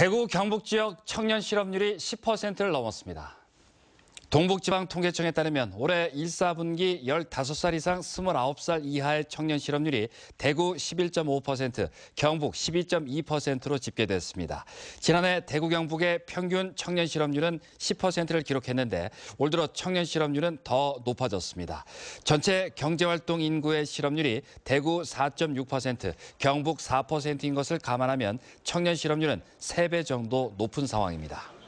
대구 경북 지역 청년 실업률이 10%를 넘었습니다. 동북지방통계청에 따르면 올해 1, 4분기 15살 이상 29살 이하의 청년 실업률이 대구 11.5%, 경북 12.2%로 집계됐습니다. 지난해 대구 경북의 평균 청년 실업률은 10%를 기록했는데 올 들어 청년 실업률은 더 높아졌습니다. 전체 경제활동 인구의 실업률이 대구 4.6%, 경북 4%인 것을 감안하면 청년 실업률은 3배 정도 높은 상황입니다.